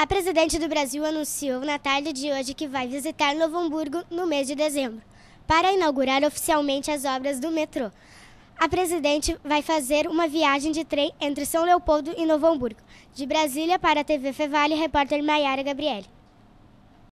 A presidente do Brasil anunciou na tarde de hoje que vai visitar Novo Hamburgo no mês de dezembro, para inaugurar oficialmente as obras do metrô. A presidente vai fazer uma viagem de trem entre São Leopoldo e Novo Hamburgo. De Brasília para a TV Fevale, repórter Maiara Gabriele.